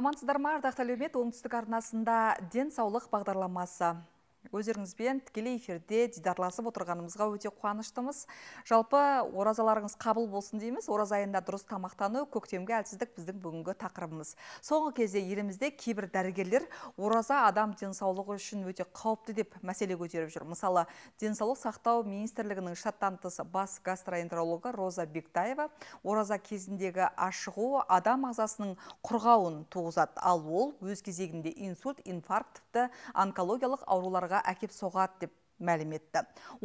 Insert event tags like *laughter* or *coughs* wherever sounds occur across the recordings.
амансыздар ма ардақты әлеумет оңтүстік арнасында денсаулық бағдарламасы өздеріңізбен тікелей эфирде дидарласып отырғанымызға өте қуаныштымыз жалпы оразаларыңыз қабыл болсын дейміз ораза айында дұрыс тамақтану көктемгі әлсіздік біздің бүгінгі тақырыбымыз соңғы кезде елімізде кейбір дәрігерлер ораза адам денсаулығы үшін өте қауіпті деп мәселе көтеріп жүр мысалы денсаулық сақтау министрлігінің штаттан тыс бас гастроэнтерологы роза бектаева ораза кезіндегі ашығу адам ағзасының құрғауын туғызады ал ол өз кезегінде инсульт инфаркт тіпті онкологиялық ауруларға әкеп соғат деп мәлім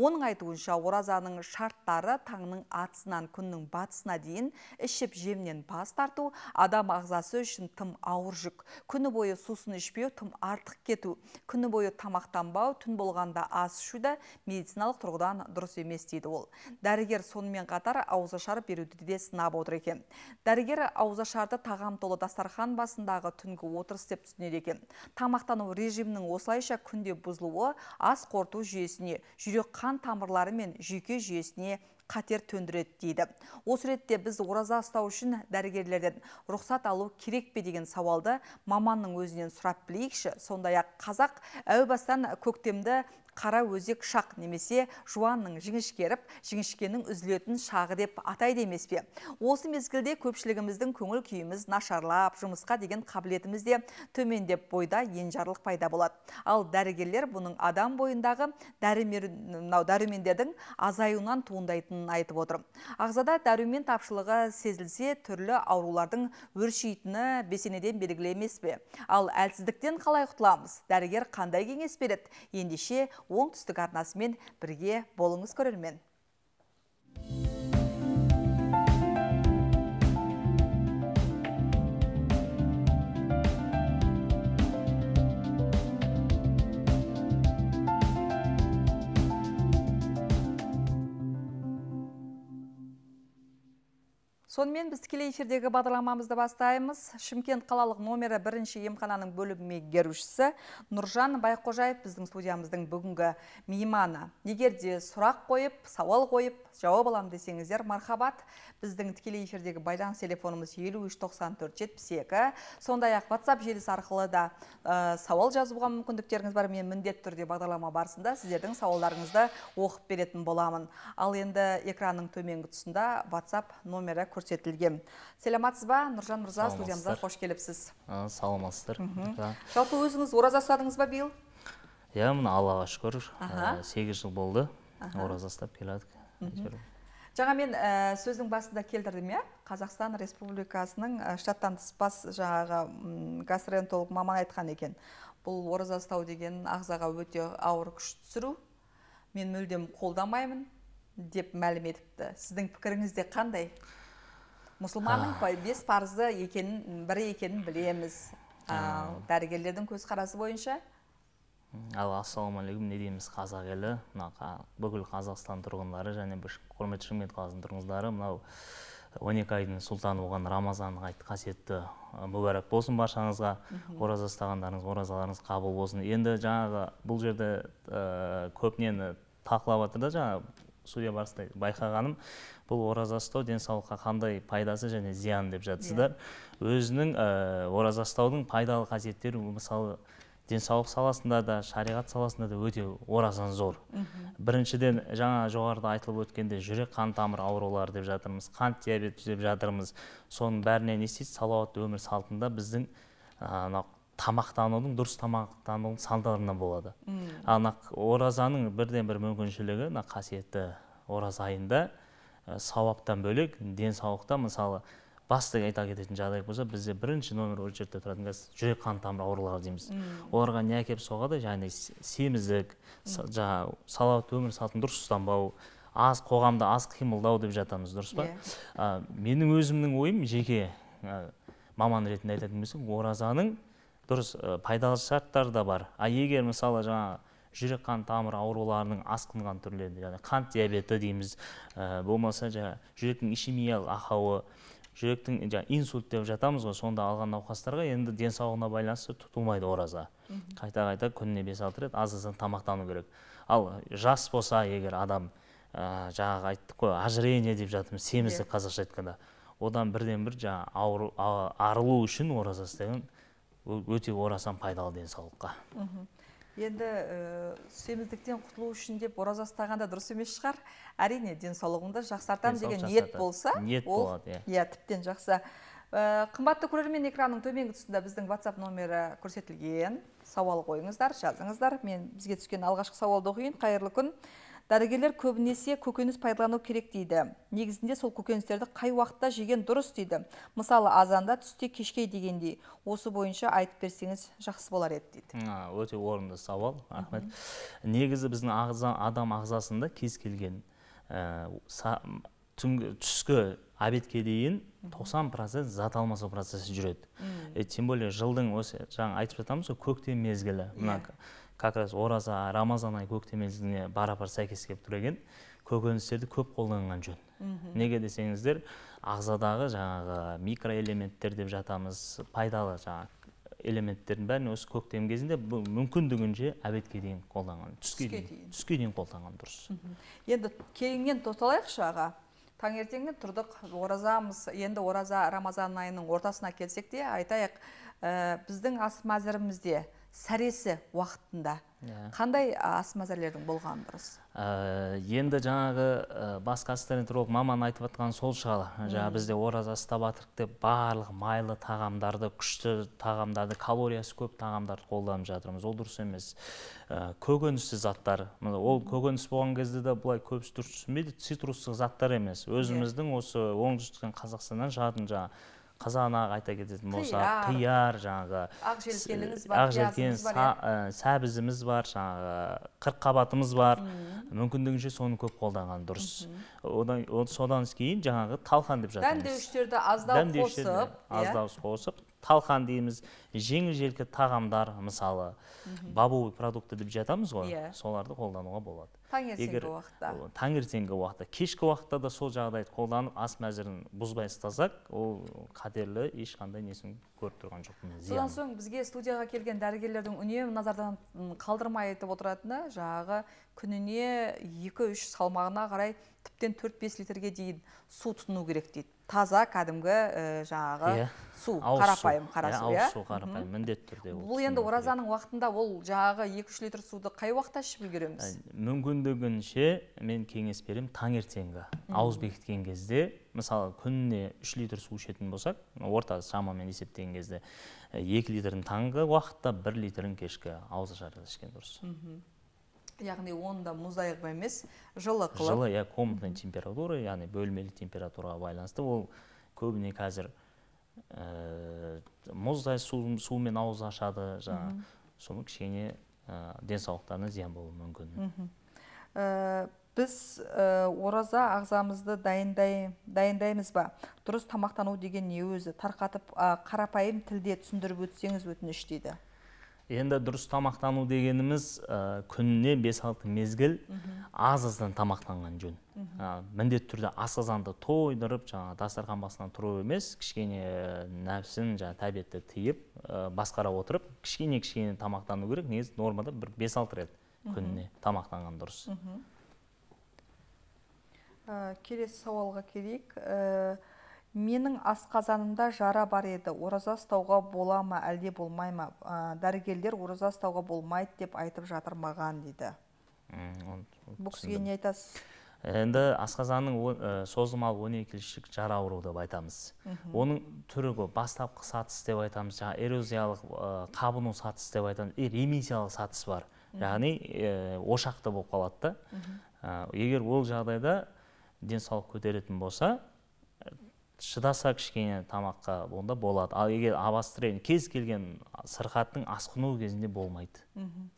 оның айтуынша оразаның шарттары таңның атысынан күннің батысына дейін ішіп жемнен бас тарту адам ағзасы үшін тым ауыр жүк күні бойы сусын ішпеу тым артық кету күні бойы тамақтанбау түн болғанда ас шуда медициналық тұрғыдан дұрыс емес дейді ол дәрігер сонымен қатар ауызашар беруді де сынап отыр екен дәрігер ауызашарды тағам толы дастархан басындағы түнгі отырыс деп түсінеді екен тамақтану режимінің осылайша күнде бұзылуы ас қорту жүйесі жүйесіне жүрек қан тамырлары мен жүйке жүйесіне қатер төндіреді дейді осы ретте біз ораза ұстау үшін дәрігерлерден рұқсат алу керек пе деген сауалды маманның өзінен сұрап білейікші сондай ақ қазақ әу бастан көктемді қара өзек шақ немесе жуанның жіңішкеріп жіңішкенің үзілетін шағы деп атайды емес пе осы мезгілде көпшілігіміздің көңіл күйіміз нашарлап жұмысқа деген қабілетіміз де төмендеп бойда енжарлық пайда болады ал дәрігерлер бұның адам бойындағы дәрумендердің азаюынан туындайтынын айтып отыр ағзада дәрумен тапшылығы сезілсе түрлі аурулардың өршитіні бесенеден белгілі емес пе ал әлсіздіктен қалай құтыламыз дәрігер қандай кеңес береді ендеше оңтүстік арнасымен бірге болыңыз көрермен сонымен біз тікелей эфирдегі бағдарламамызды бастаймыз шымкент қалалық номері бірінші емхананың бөлім меңгерушісі нұржан байқожаев біздің студиямыздың бүгінгі мейманы егер сұрақ қойып сауал қойып жауап алам десеңіздер мархабат біздің тікелей эфирдегі байланыс телефонымыз елу үш тоқсан төрт жетпіс екі сондай ақ ватсап желісі арқылы да ә, сауал жазуға мүмкіндіктеріңіз бар мен міндетті түрде бағдарлама барысында сіздердің сауалдарыңызды оқып беретін боламын ал енді экранның төменгі тұсында ватсап номері көрсетілген сәлематсыз ба нұржан мырза студиямызға қош келіпсіз саламатсыздар жалпы өзіңіз ораза ұстадыңыз ба биыл иә мына аллаға шүкір э, сегіз жыл болды ораза ұстап келе жаңа мен ә, э, сөздің басында келтірдім иә қазақстан республикасының э, штаттан тыс бас жаңағы гастроэнтолог маман айтқан екен бұл ораза ұстау деген ағзаға өте ауыр күш түсіру мен мүлдем қолдамаймын деп мәлім етіпті сіздің пікіріңізде қандай мұсылманның ә... бес парызы екенін бірі екенін білеміз дәрігерлердің көзқарасы бойынша ал ассалаумағалейкум не дейміз қазақ елі мына бүкіл қазақстан тұрғындары және құрметті шымкент қаласының тұрғындары мынау он екі айдың сұлтаны болған рамазан айт қасиетті мүбәрәк болсын баршаңызға ораза ұстағандарыңыз оразаларыңыз қабыл болсын енді жаңағы бұл жерде ә, көп нені талқылап жатыр да жаңағы судья барысында байқағаным бұл ораза ұстау денсаулыққа қандай пайдасы және зияны деп жатсыздар иә. өзінің ә, ораза ұстаудың пайдалы қасиеттері мысалы денсаулық саласында да шариғат саласында да өте орасан зор біріншіден жаңа жоғарыда айтылып өткенде жүрек қан тамыр аурулары деп жатырмыз қант диабеті деп жатырмыз соның бәріне не істейді салауатты өмір салтында біздің мынау тамақтанудың дұрыс тамақтанудың салдарынан болады ал оразаның бірден бір мүмкіншілігі мына қасиетті ораза айында сауаптан бөлек денсаулықта мысалы басты айта кететін жағдай болса бізде бірінші номер очередьте тұратын қазір жүрек қан тамыр аурулары дейміз оларға не әкеліп соғады яғни семіздік жаңағы салауатты өмір салтын дұрыс ұстанбау аз қоғамда аз қимылдау деп жатамыз дұрыс па иә. менің өзімнің ойым жеке маман ретінде айтатын болсам оразаның дұрыс пайдалы шарттары да бар а егер мысалы жаңағы жүрек қан тамыр ауруларының асқынған түрлері яғни қант диабеті дейміз болмаса жаңағы жүректің ишемиялық ақауы жүректің жа инсульт деп жатамыз ғой сонда алған науқастарға енді денсаулығына байланысты тұтылмайды ораза қайта қайта күніне бес алты рет аз аздан тамақтану керек ал жас болса егер адам ә, жаңағы айттық қой ожирение деп жатырмыз семіздік иә. қазақша айтқанда одан бірден бір жаңағы арылу үшін ораза істеген өте орасан пайдалы денсаулыққа енді ә, семіздіктен құтылу үшін деп ораза ұстаған да дұрыс емес шығар әрине денсаулығыңды жақсартам деген ниет болса ниет ол, болады иә, иә тіптен жақсы э, қымбатты көрермен экранның төменгі тұсында біздің whatsapp номері көрсетілген сауал қойыңыздар жазыңыздар мен бізге түскен алғашқы сауалды оқиын қайырлы күн дәрігерлер көбінесе көкөніс пайдалану керек дейді негізінде сол көкөністерді қай уақытта жеген дұрыс дейді мысалы азанда түсте кешке дегендей осы бойынша айтып берсеңіз жақсы болар еді дейді өте орынды сауал рахмет негізі біздің ағза, адам ағзасында кез келген э, түнгі түскі обедке дейін 90 процент зат алмасу процесі жүреді э, тем более жылдың осы жаңа айтып жатамыз ғой көктем мезгілі иә как раз ораза рамазан айы көктемесіне бара бара сәйкес келіп тұр екен көкөністерді көп қолданған жөн неге десеңіздер ағзадағы жаңағы микроэлементтер деп жатамыз пайдалы жаңағы элементтердің бәрін осы көктем кезінде мүмкіндігінше әбетке дейін қолданған түске дейін түске қолданған дұрыс енді кейіннен тоқталайықшы аға таңертеңнен тұрдық оразамыз енді ораза рамазан айының ортасына келсек те айтайық э, біздің ас мәзірімізде сәресі уақытында иә. қандай ас болғаны дұрыс ә, енді жаңағы ә, басқа бас гастроэнтеролог маман айтып жатқан сол шығар жаңағы бізде ораза ұстап деп барлық майлы тағамдарды күшті тағамдарды калориясы көп тағамдарды қолданып жатырмыз ол дұрыс емес ә, көкөністі заттар ол көкөніс болған кезде де былай көбісі дұрыс түсінбейді цитрустық заттар емес иә. өзіміздің осы оңтүстіктен қазақстаннан шығатын жаңағы қызанақ айта кететін болсақ қияр жаңағы ақжелкеніңіз бар иә. сәбізіміз бар жаңағы қырыққабатымыз бар мүмкіндігінше соны көп қолданған дұрыс одан содан кейін жаңағы талқан деп жатырмыз дәмдеуіштерді аздау қосып иә. қосып талқан дейміз жеңіл желкі тағамдар мысалы бабовый продукты деп жатамыз ғой иә. соларды қолдануға болады таңертеңгі уақытта таңертеңгі уақытта кешкі уақытта да сол жағдайды қолданып ас мәзірін бұзбай ұстасақ ол қатерлі ешқандай несін көріп тұрған жоқпын содан соң бізге студияға келген дәрігерлердің үнемі назардан қалдырмай айтып отыратыны жаңағы күніне екі үш салмағына қарай тіптен төрт бес литрге дейін су тұтыну керек дейді таза кәдімгі жағы жаңағы иә. су қарапайым иә, қара иә? су су қарапайым міндетті түрде бұл енді оразаның уақытында ол жағы екі үш литр суды қай уақытта ішіп үлгереміз ә, мүмкіндігінше мен кеңес беремін таңертеңгі ауыз бекіткен кезде мысалы күніне үш литр су ішетін болсақ орта шамамен есептеген кезде екі литрін таңғы уақытта бір литрін кешкі ауыз ашарда ішкен дұрыс яғни оны да емес жылы қылып жылы иә комнатный температура яғни бөлмелі температураға байланысты ол көбіне қазір ә, мұздай су, сумен ауыз ашады жаңағы соны кішкене ә, денсаулықтарына зиян болуы мүмкін ә, біз ә, ораза ағзамызды дайындай, дайындаймыз ба дұрыс тамақтану деген не өзі тарқатып қарапайым тілде түсіндіріп өтсеңіз өтініш дейді енді дұрыс тамақтану дегеніміз ә, күніне 5-6 мезгіл аз аздан тамақтанған жөн ә, міндетті түрде асқазанды тойдырып жаңа дастархан басынан тұру емес кішкене нәпсін жаңа тәбетті тыйып басқара отырып кішкене кішкене тамақтану керек негізі нормада бір 5-6 рет күніне тамақтанған дұрыс ә, келесі сауалға келейік менің асқазанымда жара бар еді ораза ұстауға бола ма әлде болмай ма ә, дәрігерлер ораза ұстауға болмайды деп айтып жатыр маған дейді бұл кісіге не айтасыз енді асқазанның ә, э, созылмалы он жара ауруы деп айтамыз оның түрі көп бастапқы сатыс деп айтамыз жаңағы эрозиялық ә, қабыну сатысы деп айтамыз и ремиссиялық сатыс бар яғни э, ошақты болып қалады да егер ол жағдайда денсаулық көтеретін болса шыдаса кішкене тамаққа онда болады ал егер обострение кез келген сырқаттың асқыну кезінде болмайды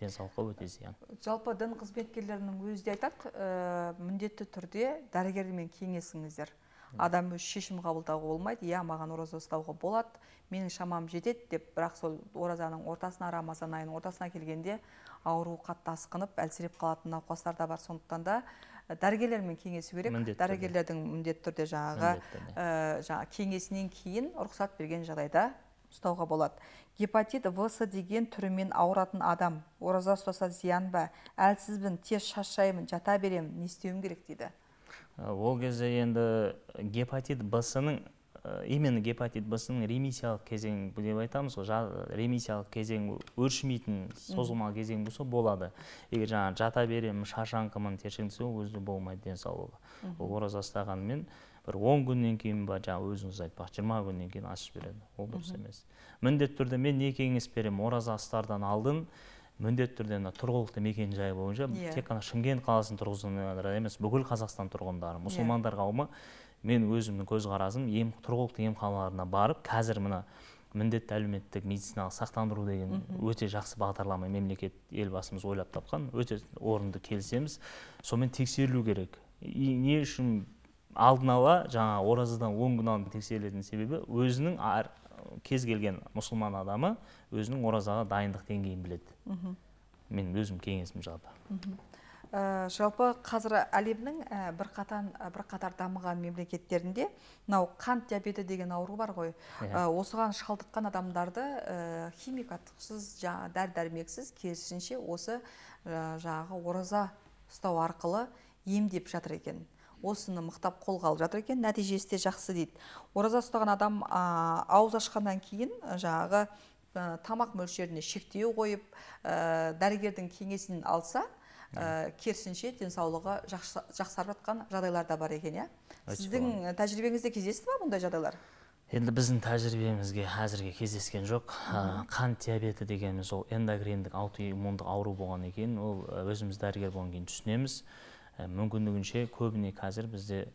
денсаулыққа өте зиян жалпы дін қызметкерлерінің өзі де айтады ә, міндетті түрде дәрігермен кеңесіңіздер адам өз шешім қабылдауға болмайды иә маған ораза ұстауға болады менің шамам жетеді деп бірақ сол оразаның ортасына рамазан айының ортасына келгенде ауру қатты асқынып әлсіреп қалатын науқастар да бар сондықтан да Э, дәрігерлермен кеңесу керек дәрігерлердің міндетті түрде жаңағы э, жаңа кеңесінен кейін рұқсат берген жағдайда ұстауға болады гепатит вс деген түрімен ауыратын адам ораза ұстаса зиян ба әлсізбін тез шаршаймын жата беремін не істеуім керек дейді э, ол кезде енді гепатит бс ның Э, именно гепатит б ның ремиссиялық кезеңі деп айтамыз ғой э, ремиссиялық кезең өршімейтін созылмалы кезең болса болады егер жаңағы жата беремін шаршаңқымын тершең түсе өзі болмайды денсаулығы ол ораза ұстағанмен бір он күннен кейін ба жаңағы өзіңіз айтпақ жиырма күннен кейін ашып береді ол дұрыс емес міндетті түрде мен не кеңес беремін ораза ұстардан алдын міндетті түрде мына тұрғылықты мекенжайы бойынша yeah. Иә. тек қана шымкент қаласын тұрғызғандар емес бүкіл қазақстан тұрғындары иә. мұсылмандар қауымы мен өзімнің көзқарасым ем тұрғылықты емханаларына барып қазір мына міндетті әлеуметтік медициналық сақтандыру деген өте жақсы бағдарлама мемлекет елбасымыз ойлап тапқан өте орынды келісеміз сонымен тексерілу керек и не үшін алдын ала жаңа оразадан он күн алдын тексерілетін себебі өзінің әр кез келген мұсылман адамы өзінің оразаға дайындық деңгейін біледі мен өзім кеңесім жалпы ә, жалпы қазір әлемнің ә, бірқатан э, бірқатар дамыған мемлекеттерінде мынау қант диабеті деген ауру бар ғой осыған шалдыққан адамдарды ә, химикатсыз дәрі дәрмексіз керісінше осы ә, жағы ораза ұстау арқылы емдеп жатыр екен осыны мықтап қолға алып жатыр екен нәтижесі де жақсы дейді ораза ұстаған адам ә, ауыз ашқаннан кейін жаңағы тамақ мөлшеріне шектеу қойып ә, дәрігердің кеңесін алса ә, керісінше денсаулығы жақсы, жақсарып жатқан жағдайлар да бар екен иә сіздің тәжірибеңізде кездесті ма бұндай жағдайлар енді біздің тәжірибемізге әзірге кездескен жоқ э, қант диабеті дегеніміз ол эндокриндік аутоиммундық ауру болған екен ол э, өзіміз дәрігер болғаннан кейін түсінеміз мүмкіндігінше көбіне қазір бізде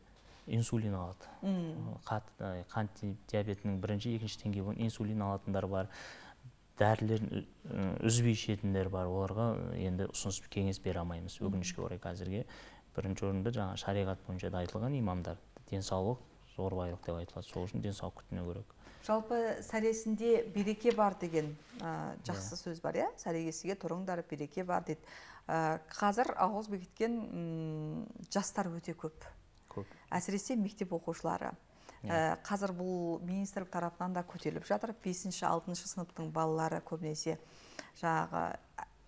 инсулин алады қант диабетінің бірінші екінші деңгейі инсулин алатындар бар дәрілерін үзбей ішетіндер бар оларға енді ұсыныс кеңес бере алмаймыз өкінішке орай қазірге бірінші орында жаңа шариғат бойынша да айтылған имамдар денсаулық зор байлық деп айтылады сол үшін денсаулық күтіну керек жалпы сәресінде береке бар деген жақсы иә. сөз бар иә сәресіге тұрыңдар береке бар дейді ә, қазір ауыз бекіткен жастар өте көп көп әсіресе мектеп оқушылары Иә. Э, қазір бұл министрлік тарапынан да көтеріліп жатыр бесінші алтыншы сыныптың балалары көбінесе жаңағы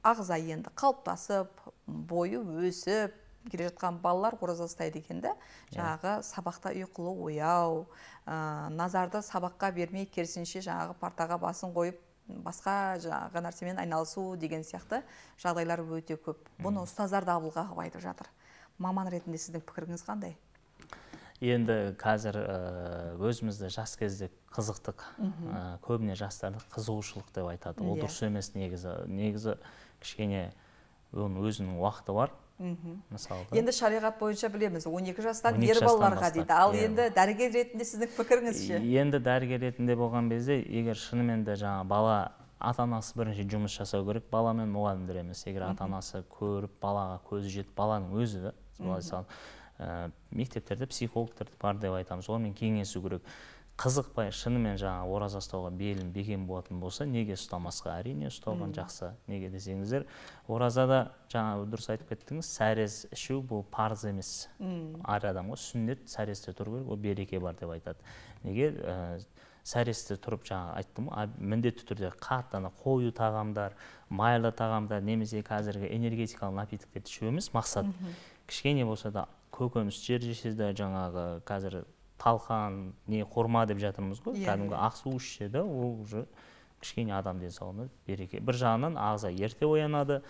ағза енді қалыптасып бойы өсіп келе жатқан балалар ораза ұстайды екен да иә. жаңағы сабақта ұйқылы ояу ә, назарды сабаққа бермей керісінше жаңағы партаға басын қойып басқа жаңағы нәрсемен айналысу деген сияқты жағдайлар өте көп бұны ұстаздар да қағып айтып жатыр маман ретінде сіздің пікіріңіз қандай енді қазір э, өзімізді жас кезде қызықтық э, көбіне жастарды қызығушылық деп айтады ол иә. дұрыс емес негізі негізі кішкене оның өзінің уақыты бар мысалы енді шариғат бойынша білеміз 12 жастан ер балаларға дейді ал иә. енді дәрігер ретінде сіздің пікіріңіз ше енді дәрігер ретінде болған кезде егер шынымен де жаңа бала ата анасы бірінші жұмыс жасау керек бала мен мұғалімдер емес егер ата анасы көріп балаға көзі жетіп баланың өзі былай ә, мектептерде психологтар бар деп айтамыз олармен кеңесу керек қызықпай шынымен жаңа ораза ұстауға белім бекем болатын болса неге ұстамасқа әрине ұстауған жақсы неге десеңіздер оразада жаңа дұрыс айтып кеттіңіз сәрез ішу бұл парыз емес әр адамға сүннет сәресте тұру керек ол береке бар деп айтады неге ә, э, сәресте тұрып жаңа айттым ғой міндетті түрде қатты ана қою тағамдар майлы тағамдар немесе қазіргі энергетикалық напитоктерді ішу емес мақсат кішкене болса да көкөніс жейсіз да жаңағы қазір талқан не қорма деп жатырмыз ғой иә, кәдімгі иә. ақ су ішсе ол уже кішкене адам денсаулығына береке бір жағынан ағза ерте оянады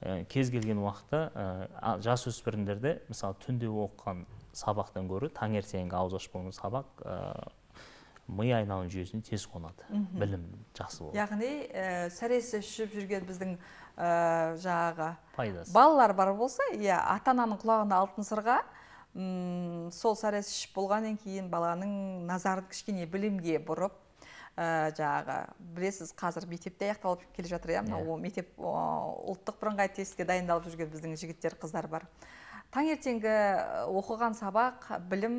ә, кез келген уақытта ә, жасөспірімдерде мысалы түнде оқыған сабақтан гөрі таңертеңгі ауыз ашып болған сабақ ә, ми айналым жүйесіне тез қонады білім жақсы болады яғни ә, сәресі ішіп жүрген біздің ә, пайдасы балалар бар болса иә ата ананың құлағына алтын сырға сол сәресі ішіп болғаннан кейін баланың назарын кішкене білімге бұрып ә, э, жаңағы білесіз қазір мектепте аяқталып келе жатыр иә мынау иә. мектеп ұлттық бірыңғай тестке дайындалып жүрген біздің жігіттер қыздар бар таңертеңгі оқыған сабақ білім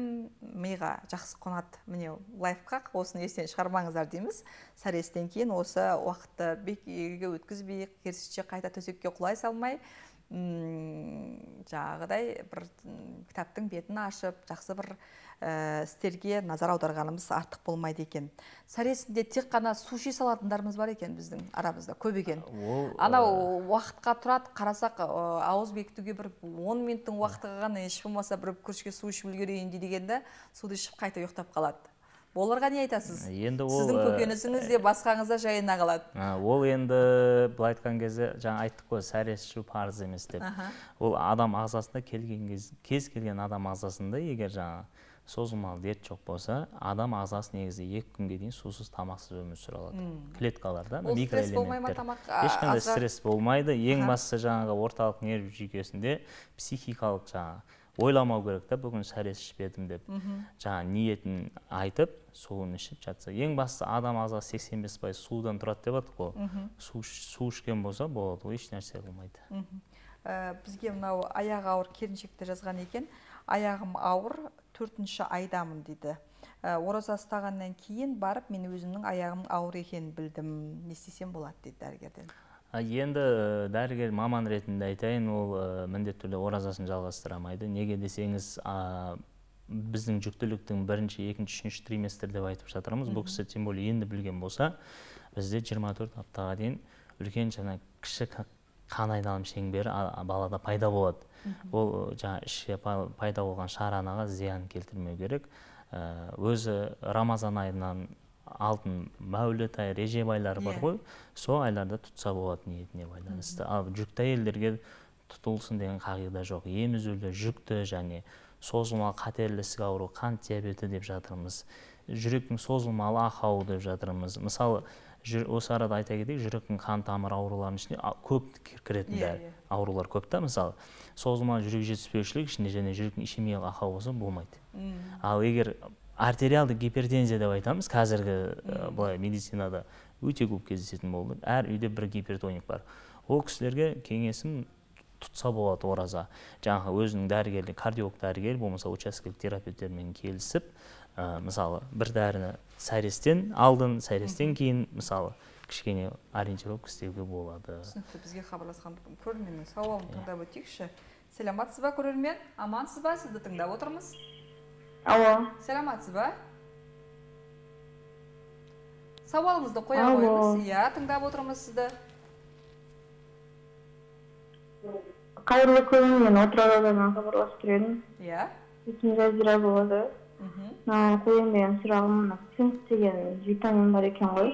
миға жақсы қонады міне лайфхак осыны естен шығармаңыздар дейміз сәрестен кейін осы уақытты бекерге өткізбей керісінше қайта төсекке құлай салмай жағыдай бір кітаптың бетін ашып жақсы бір Э, істерге назар аударғанымыз артық болмайды екен сәресінде тек қана суши салатындарымыз бар екен біздің арамызда көп екен анау уақытқа тұрады қарасақ ауыз бекітуге бір он минуттың уақыты қалған еш болмаса бір күрішке су ішіп үлгерейін дейді екен да суды ішіп қайта ұйықтап қалады оларға не айтасыз енді ол сіздің э, көкенісіңіз де басқаңыз да жайына қалады ол енді былай айтқан кезде жаңа айттық қой сәрес ішу парыз емес деп ол адам ағзасында келген кез кез келген адам ағзасында егер жаңа созылмалы дерт жоқ болса адам ағзасы негізі екі күнге дейін сусыз тамақсыз өмір сүре алады клеткаларда микроэлементтер ешқандай стресс болмайды ең бастысы жаңағы орталық нерв жүйкесінде психикалық жаңағы ойламау керек та бүгін сәрес ішпедім деп жаңа ниетін айтып суын ішіп жатса ең бастысы адам ағзасы сексен бес пайыз судан тұрады деп жатық қой су, су ішкен болса болады ғой ешнәрсе қылмайды ә, бізге мынау аяғы ауыр келіншекте жазған екен аяғым ауыр төртінші айдамын дейді ә, ораза ұстағаннан кейін барып мен өзімнің аяғым ауыр екенін білдім не істесем болады дейді дәрігерден енді дәрігер маман ретінде айтайын ол міндетті түрде оразасын жалғастыра алмайды неге десеңіз біздің жүктіліктің бірінші екінші үшінші триместр деп айтып жатырмыз бұл кісі тем более енді білген болса бізде 24 аптаға дейін үлкен жаңа кіші қан айналым шеңбері балада пайда болады ол жаңа ішке пайда болған шаранаға зиян келтірмеу керек өзі рамазан айынан алтын мәуліт ай режем айлары бар иә. ғой сол айларда тұтса болады ниетіне байланысты ал жүкті әйелдерге тұтылсын деген қағида жоқ емізуді жүкті және созылмалы қатерлі ісік ауруы қант диабеті деп жатырмыз жүректің созылмалы ақауы деп жатырмыз мысалы осы арада айта кетейік жүректің қан тамыр ауруларының ішіне көп кіретін иә, иә. аурулар көп та мысалы созылмалы жүрек жетіспеушілік ішінде және жүректің ишемиялық ақауы болса болмайды ал егер артериалды гипертензия деп айтамыз қазіргі былай медицинада өте көп кездесетін болды әр үйде бір гипертоник бар ол кісілерге кеңесім тұтса болады ораза жаңағы өзінің дәрігерлік кардиолог дәрігер болмаса учаскелік терапевттермен келісіп мысалы бір дәріні сәрестен алдын сәрестен кейін мысалы кішкене ориентировка істеуге болады түсінікті бізге хабарласқан көрерменнің сауалын тыңдап өтейікші сәлеметсіз ба көрермен амансыз ба сізді тыңдап отырмыз Алло. Саламатсыз ба? Сауалыңызды қоя қойыңыз. Иә, тыңдап отырмыз сізді. Қайырлы күн, мен отрадодан хабарласып тұр едім. Иә. Есімім жазира болады. Мен қояйын деген сұрағым мына цинк деген витамин бар екен ғой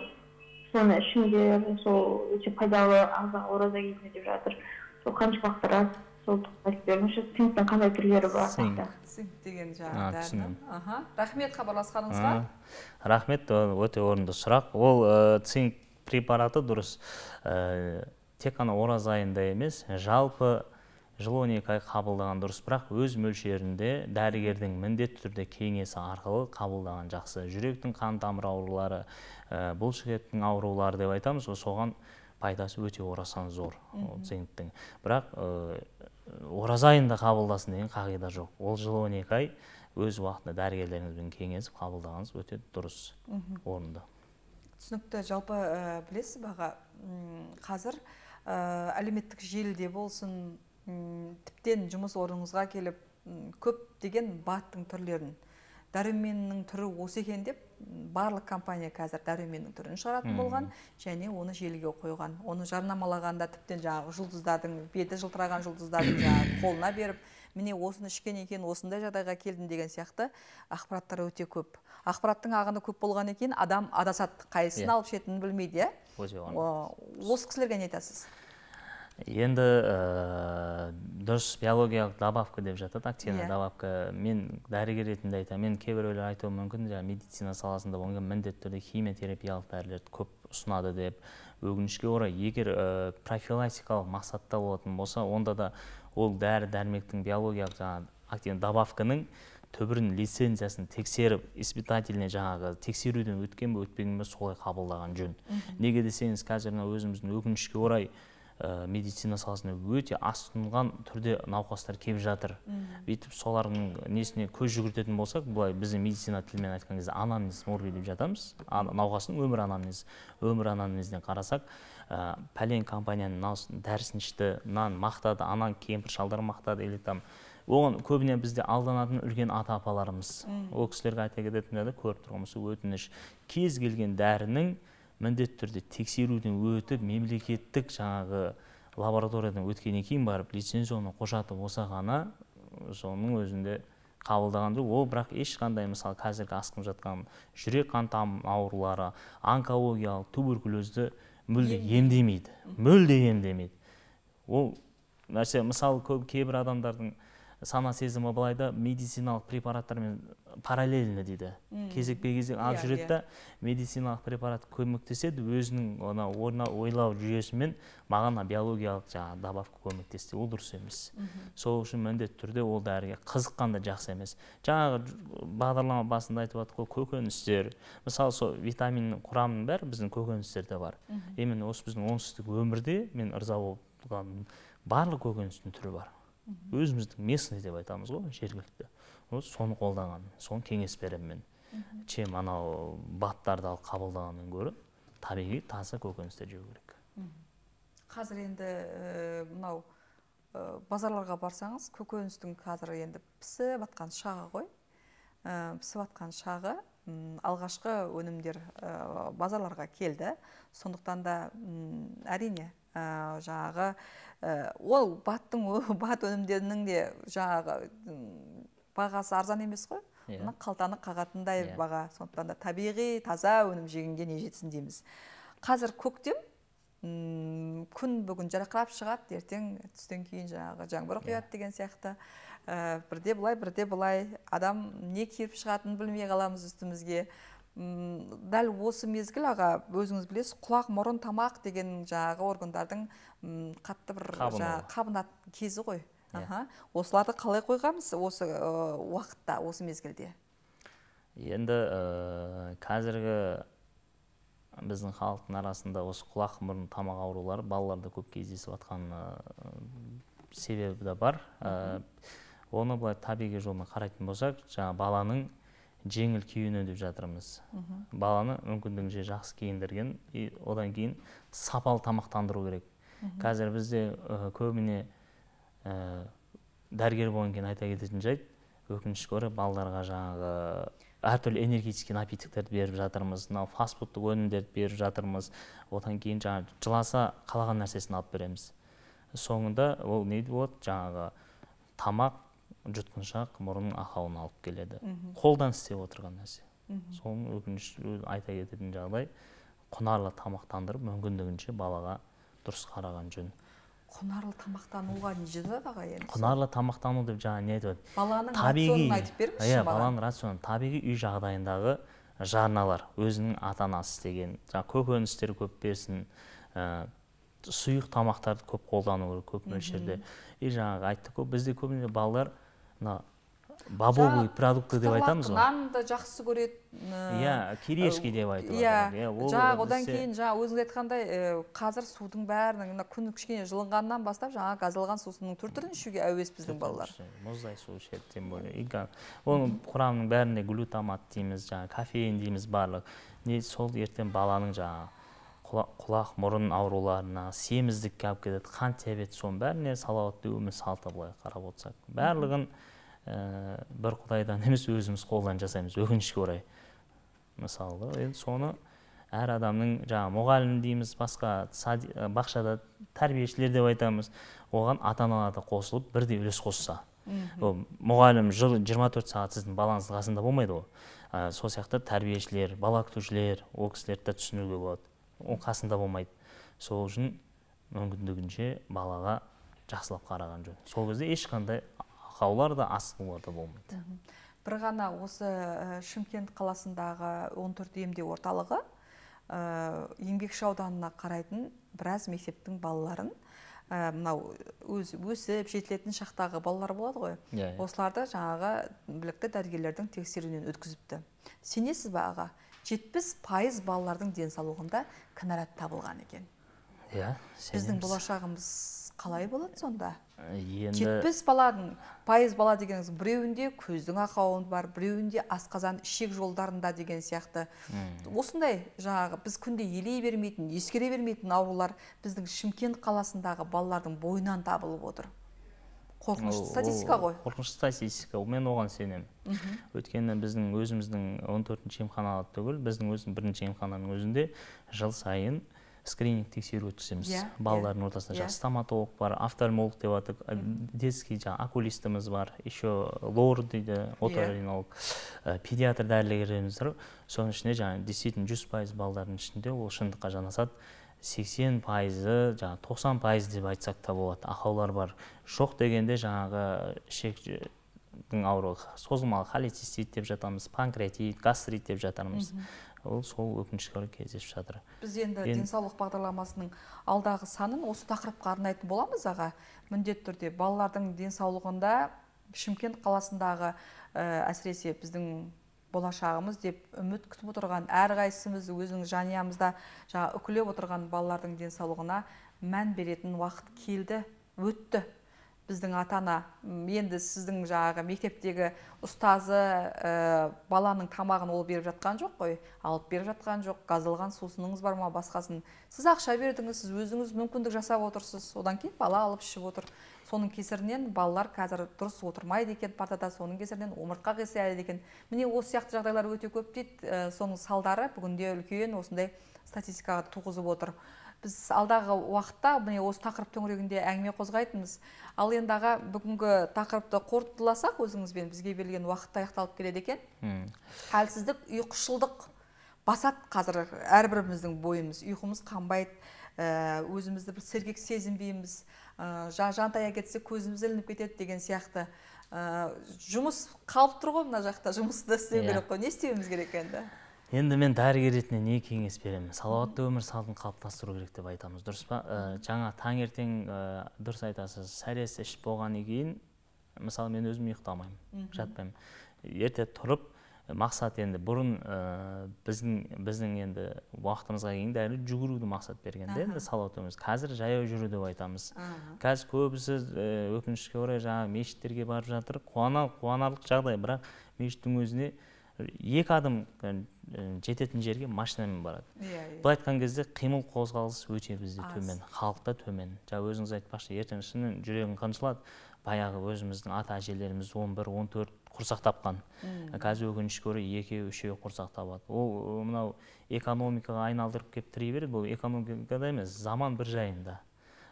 соны ішіңдер сол өте пайдалы ағзаға ораза кезінде деп жатыр сол қанша уақыт сол қандай түрлері бар синк деген жаңағы дәрі аха рахмет хабарласқаныңызға рахмет өте орынды сұрақ ол э, цинк препараты дұрыс э, тек қана ораза айында емес жалпы жыл он екі ай қабылдаған дұрыс бірақ өз мөлшерінде дәрігердің міндетті түрде кеңесі арқылы қабылдаған жақсы жүректің қан тамыр аурулары бұлшық э, бұлшықеттің аурулары деп айтамыз ғой соған пайдасы өте орасан зор ол бірақ ораза айында қабылдасын деген қағида жоқ ол жылы он екі ай өз уақытында дәрігерлеріңізбен кеңесіп қабылдағаныңыз өте дұрыс орынды түсінікті жалпы ә, білесіз ба аға қазір ә, әлеуметтік желіде болсын тіптен жұмыс орныңызға келіп көп деген баттың түрлерін дәруменнің түрі осы екен деп барлық компания қазір дәруменнің түрін шығаратын болған және оны желіге қойған оны жарнамалағанда тіптен жаңағы жұлдыздардың беті жылтыраған жұлдыздардың жаңағы *coughs* қолына беріп міне осыны ішкеннен екен, осындай жағдайға келдім деген сияқты ақпараттар өте көп ақпараттың ағыны көп болған екен адам адасады қайсысын иә. алып ішетінін білмейді иә осы кісілерге не айтасыз енді ә, дұрыс биологиялық добавка деп жатады активная yeah. Иә. добавка мен дәрігер ретінде айтамын мен кейбіреулер айтуы мүмкін жаңағы медицина саласында болған міндетті түрде химиотерапиялық дәрілерді көп ұсынады деп өкінішке орай егер э, профилактикалық мақсатта болатын болса онда да ол дәрі дәрмектің биологиялық жаңағы активный добавканың түбірін лицензиясын тексеріп испытательный жаңағы тексеруден өткен бе өтпеген бе солай қабылдаған жөн неге десеңіз қазір мына өзіміздің өкінішке орай Э, медицина саласына өте асқынған түрде науқастар келіп жатыр бүйтіп солардың несіне көз жүгіртетін болсақ былай біздің медицина тілімен айтқан кезде анамнез морби деп жатамыз науқастың өмір анамнез өмір анамнезіне қарасақ ә, пәлен компанияның мынаусын дәрісін ішті мынаны мақтады анан кемпір шалдар мақтады или там оған көбіне бізде алданатын үлкен ата апаларымыз ол кісілерге айта кететіндерді көріп тұрғанбыз өтініш кез келген дәрінің міндетті түрде тексеруден өтіп мемлекеттік жаңағы лабораториядан өткеннен кейін барып лицензияны қошатып болса ғана соның өзінде қабылдаған ол бірақ ешқандай мысалы қазіргі асқынып жатқан жүрек қан тамыр аурулары онкологиялық туберкулезді мүлде емдемейді мүлде емдемейді ол нәрсе мысалы көп кейбір адамдардың сана сезімі былай да медициналық препараттармен параллельно дейді кезекпе кезек алып иә, жүреді иә. да медициналық препарат көмектеседі өзінің ана ойлау жүйесімен маған биологиялық жаңағы добавка көмектесті ол дұрыс емес сол үшін міндетті түрде ол дәріге қызыққан да жақсы емес жаңағы бағдарлама басында айтып жатық қой көкөністер мысалы сол витаминнің құрамының бәрі біздің көкөністерде бар именно осы біздің оңтүстік өмірде мен ырза болып барлық көкөністің түрі бар өзіміздің местный деп айтамыз ғой жергілікті вот соны қолданған соны кеңес беремін мен чем анау баттарды алып қабылдағаннан гөрі табиғи таза көкөністер жеу керек қазір енді э, мынау э, базарларға барсаңыз көкөністің қазір енді пісіп жатқан шағы ғой э, пісіп жатқан шағы алғашқы өнімдер базарларға келді сондықтан да әрине Ә, жаңағы ә, ол баттың бат өнімдерінің де жаңағы бағасы арзан емес қой Оның иә. қалтаны қағатындай иә. баға сондықтан да табиғи таза өнім жегенге не жетсін дейміз қазір көктем күн бүгін жарқырап шығады ертең түстен кейін жаңағы жаңбыр иә. құяды деген сияқты ә, бірде былай бірде былай адам не киіп шығатынын білмей қаламыз үстімізге дәл осы мезгіл аға өзіңіз білесіз құлақ мұрын тамақ деген жағы органдардың қатты бір қабынатын кезі ғой иә. аха осыларды қалай қойғанбыз осы уақытта осы мезгілде енді қазіргі біздің халықтың арасында осы құлақ мұрын тамақ аурулары балаларда көп кездесіп жатқан себебі де бар оны былай табиғи жолмен қарайтын болсақ жаңа баланың жеңіл киюіне деп жатырмыз баланы мүмкіндігінше жақсы киіндірген и одан кейін сапалы тамақтандыру керек қазір бізде ә, көбіне ә, дәрігер болғаннан кейін айта кететін жайт өкінішке орай балаларға жаңағы әртүрлі энергетический напитоктерді беріп жатырмыз мынау фастфудтық өнімдерді беріп жатырмыз одан кейін жаңағы жыласа қалаған нәрсесін алып береміз соңында ол не болады жаңағы тамақ жұтқыншақ мұрын ақауын алып келеді қолдан істеп отырған нәрсе сол өкініш айта кететін жағдай құнарлы тамақтандырып мүмкіндігінше балаға дұрыс қараған жөн құнарлы тамақтануға не жатады аға енді құнарлы тамақтану деп жаңа не айтып еді баланың айтып беріңізші иә баланың рационы табиғи үй жағдайындағы жарналар өзінің ата анасы істеген жаңағы көкөністер көп берсін ә, сұйық тамақтарды көп қолдану керек көп мөлшерде и жаңағы айттық қой бізде көбіне балалар мына бобовый продукты деп айтамыз ғой нанды жақсы көреді э, иә кирешки э, деп айтып иә, иә жаңағы одан кейін жаңа өзіңіз айтқандай э, қазір судың бәрінің мына күн кішкене жылынғаннан бастап жаңағы газдалған сусынның түр түрін ішуге әуес біздің балалар мұздай су ішеді тем более оның құрамының бәрінде глютамат дейміз жаңағы кофеин дейміз барлық не сол ертең баланың жаңағы құлақ мұрын ауруларына семіздікке алып кетеді қант диабет соның бәріне салауатты өмір салты былай қарап отырсақ барлығын ә, бір құдайдан емес өзіміз қолдан жасаймыз өкінішке орай мысалы енді соны әр адамның жаңа мұғалім дейміз басқа сади, э, бақшада тәрбиешілер деп айтамыз оған ата аналар да қосылып бірдей үлес қосса ол мұғалім жыл 24 сағат сіздің балаңыздың қасында болмайды ғой ә, сол сияқты тәрбиешілер бала күтушілер ол кісілерді де түсінуге болады ол қасында болмайды сол үшін мүмкіндігінше балаға жақсылап қараған жөн сол кезде ешқандай ақаулар да асқынулар да болмайды бір ғана осы шымкент қаласындағы 14 емдеу орталығы ә, еңбекші ауданына қарайтын біраз мектептің балаларын мынау өз, өсіп жетілетін шақтағы балалар болады ғой yeah, иә, yeah. Иә. осыларды жаңағы білікті дәрігерлердің тексеруінен өткізіпті сенесіз ба аға жетпіс пайыз балалардың денсаулығында кінәрат табылған екен иә біздің болашағымыз қалай болады сонда енді жетпіс баланың пайыз бала дегеніңіз біреуінде көздің ақауы бар біреуінде асқазан ішек жолдарында деген сияқты осындай жаңағы біз күнде елей бермейтін ескере бермейтін аурулар біздің шымкент қаласындағы балалардың бойынан табылып отыр қорқынышты статистика ғой қорқынышты статистика мен оған сенемін өйткені біздің өзіміздің 14 төртінші емхана түгіл біздің өзіміз бірінші емхананың өзінде жыл сайын скрининг тексеру өткіземіз yeah, иә, иә. балалардың ортасында yeah. Иә. стоматолог бар офтальмолог деп атып э, детский жаңағы окулистіміз бар еще лор дейді оторинолог yeah. Э, педиатр дәрігерлеріміз бар соның ішінде жаңағы действительно жүз пайыз балалардың ішінде ол шындыққа жанасады сексен пайызы жаңағы тоқсан пайыз деп айтсақ та болады ақаулар бар шоқ дегенде жаңағы ішектің ауруы созылмалы холецистит деп жатамыз панкреатит гастрит деп жатамыз ол сол өкінішке орай кездесіп жатыр біз енді денсаулық бағдарламасының алдағы санын осы тақырыпқа арнайтын боламыз аға міндетті түрде балалардың денсаулығында шымкент қаласындағы ә, әсіресе біздің болашағымыз деп үміт күтіп отырған әрқайсымыз өзінің жанұямызда жаңа үкілеп отырған балалардың денсаулығына мән беретін уақыт келді өтті біздің ата ана енді сіздің жаңағы мектептегі ұстазы ә, баланың тамағын ол беріп жатқан жоқ қой алып беріп жатқан жоқ газдалған сусыныңыз бар ма басқасын сіз ақша бердіңіз сіз өзіңіз мүмкіндік жасап отырсыз одан кейін бала алып ішіп отыр соның кесірінен балалар қазір дұрыс отырмайды екен партада соның кесірінен омыртқа қисаяды екен міне осы сияқты жағдайлар өте көп дейді ә, соның салдары бүгінде үлкен осындай статистикаға туғызып отыр біз алдағы уақытта міне осы тақырып төңірегінде әңгіме қозғайтынбыз ал енді аға бүгінгі тақырыпты қорытындыласақ өзіңізбен бізге берілген уақыт аяқталып келеді екен әлсіздік ұйқышылдық басады қазір әрбіріміздің бойымыз ұйқымыз қанбайды Э, өзімізді бір сергек сезінбейміз э, жантая кетсе көзіміз ілініп кетеді деген сияқты э, жұмыс қалып тұр ғой мына жақта жұмысты істеу иә. керек қой не істеуіміз керек енді енді мен дәрігер ретінде не кеңес беремін салауатты өмір салтын қалыптастыру керек деп айтамыз дұрыс па жаңа таңертең ә, дұрыс айтасыз сәресі ішіп болғаннан кейін мысалы мен өзім ұйықтамаймын жатпаймын ерте тұрып мақсат енді бұрын ә, біздің біздің енді уақытымызға келгенде әлі жүгіруді мақсат берген де енді салауатты өмір қазір жаяу жүру деп айтамыз қазір көбісі өкінішке орай жаңағы мешіттерге барып жатыр қуана қуанарлық жағдай бірақ мешіттің өзіне екі адым жететін жерге машинамен барады иә, иә былай айтқан кезде қимыл қозғалыс өте бізде төмен халықта төмен жаңа өзіңіз айтпақшы ертең шынымен жүрегің қынжылады баяғы өзіміздің ата әжелеріміз 11 14 құрсақ тапқан қазір өкінішке орай екеуі үшеуі құрсақ табады ол мынау экономикаға айналдырып келіп тірей береді бұл экономикада емес заман бір жайында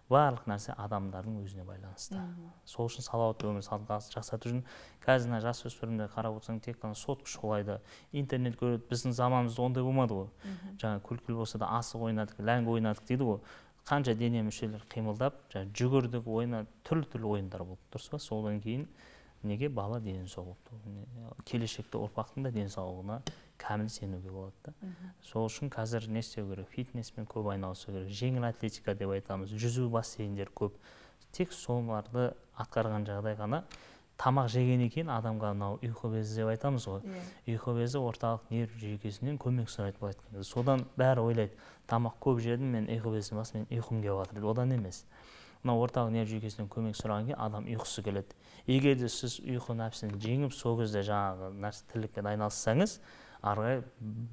барлық нәрсе адамдардың өзіне байланысты сол үшін салауатты өмір салтын жақсарту үшін қазір мына жасөспірімдер қарап отырсаң тек қана сотка шулайды интернет көреді біздің заманымызда ондай болмады ғой жаңағы күлкілі болса да асық ойнадық ләңгі ойнадық дейді ғой қанша дене мүшелері қимылдап жаңағы жүгірдік ойна түрлі түрлі ойындар болды дұрыс па содан кейін неге бала дені соғылды келешекті ұрпақтың да денсаулығына кәміл сенуге болады да сол үшін қазір не істеу керек фитнеспен көп айналысу керек жеңіл атлетика деп айтамыз жүзу бассейндер көп тек соларды атқарған жағдай ғана тамақ жегеннен кейін адамға мынау ұйқы безі деп айтамыз ғой ұйқы иә. безі орталық нерв жүйкесінен көмек сұрайды былай айтқанда содан бәрі ойлайды тамақ көп жедім мен ұйқы безім басы мен ұйқым келіп жатыр одан емес мына орталық нерв жүйкесінен көмек сұраған кейін адам ұйқысы келеді егер де сіз ұйқы нәпсіні жеңіп сол кезде жаңағы нәрсе тірлікпен айналыссаңыз ары қарай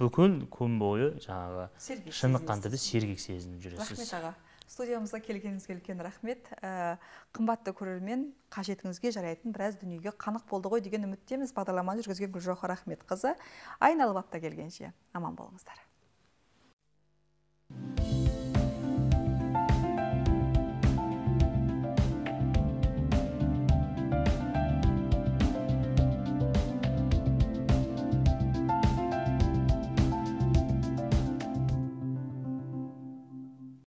бүкіл күн бойы жаңағы шыныққан түрде сергек сезініп жүресіз рахмет аға студиямызға келгеніңізге үлкен рахмет ә, қымбатты көрермен қажетіңізге жарайтын біраз дүниеге қанық болды ғой деген үміттеміз бағдарламаны жүргізген гүлжауһар рахметқызы айналып апта келгенше аман болыңыздар